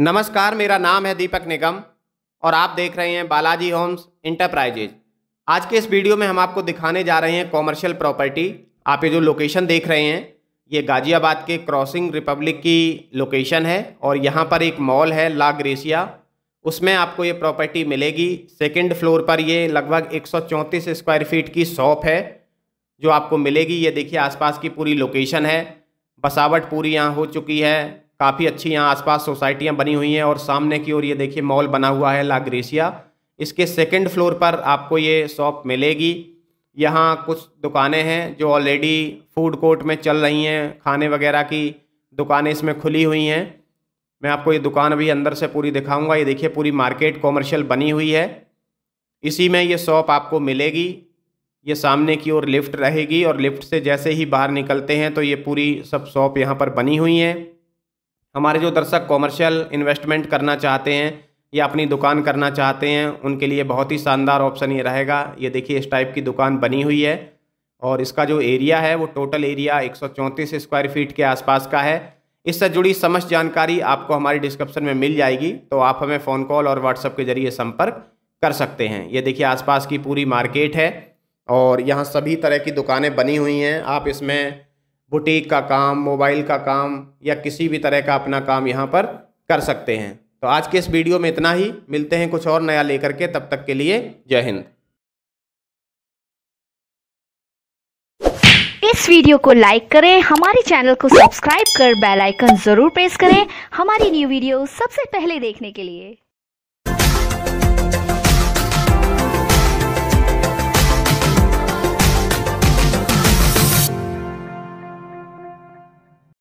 नमस्कार मेरा नाम है दीपक निगम और आप देख रहे हैं बालाजी होम्स इंटरप्राइजेज आज के इस वीडियो में हम आपको दिखाने जा रहे हैं कॉमर्शियल प्रॉपर्टी आप ये जो लोकेशन देख रहे हैं ये गाज़ियाबाद के क्रॉसिंग रिपब्लिक की लोकेशन है और यहाँ पर एक मॉल है ला ग्रेसिया उसमें आपको ये प्रॉपर्टी मिलेगी सेकेंड फ्लोर पर ये लगभग एक स्क्वायर फीट की शॉप है जो आपको मिलेगी ये देखिए आसपास की पूरी लोकेशन है बसावट पूरी यहाँ हो चुकी है काफ़ी अच्छी यहाँ आसपास सोसाइटियाँ बनी हुई हैं और सामने की ओर ये देखिए मॉल बना हुआ है लाग्रेसिया इसके सेकंड फ्लोर पर आपको ये शॉप मिलेगी यहाँ कुछ दुकानें हैं जो ऑलरेडी फूड कोर्ट में चल रही हैं खाने वगैरह की दुकानें इसमें खुली हुई हैं मैं आपको ये दुकान भी अंदर से पूरी दिखाऊंगा ये देखिए पूरी मार्केट कॉमर्शियल बनी हुई है इसी में ये शॉप आपको मिलेगी ये सामने की ओर लिफ्ट रहेगी और लिफ्ट से जैसे ही बाहर निकलते हैं तो ये पूरी सब शॉप यहाँ पर बनी हुई हैं हमारे जो दर्शक कॉमर्शियल इन्वेस्टमेंट करना चाहते हैं या अपनी दुकान करना चाहते हैं उनके लिए बहुत ही शानदार ऑप्शन ये रहेगा ये देखिए इस टाइप की दुकान बनी हुई है और इसका जो एरिया है वो टोटल एरिया एक स्क्वायर फीट के आसपास का है इससे जुड़ी समस्त जानकारी आपको हमारी डिस्क्रिप्शन में मिल जाएगी तो आप हमें फ़ोन कॉल और व्हाट्सअप के जरिए संपर्क कर सकते हैं ये देखिए आसपास की पूरी मार्केट है और यहाँ सभी तरह की दुकानें बनी हुई हैं आप इसमें बुटीक का काम मोबाइल का काम या किसी भी तरह का अपना काम यहाँ पर कर सकते हैं तो आज के इस वीडियो में इतना ही मिलते हैं कुछ और नया लेकर के तब तक के लिए जय हिंद इस वीडियो को लाइक करें हमारे चैनल को सब्सक्राइब कर बेल आइकन जरूर प्रेस करें हमारी न्यू वीडियो सबसे पहले देखने के लिए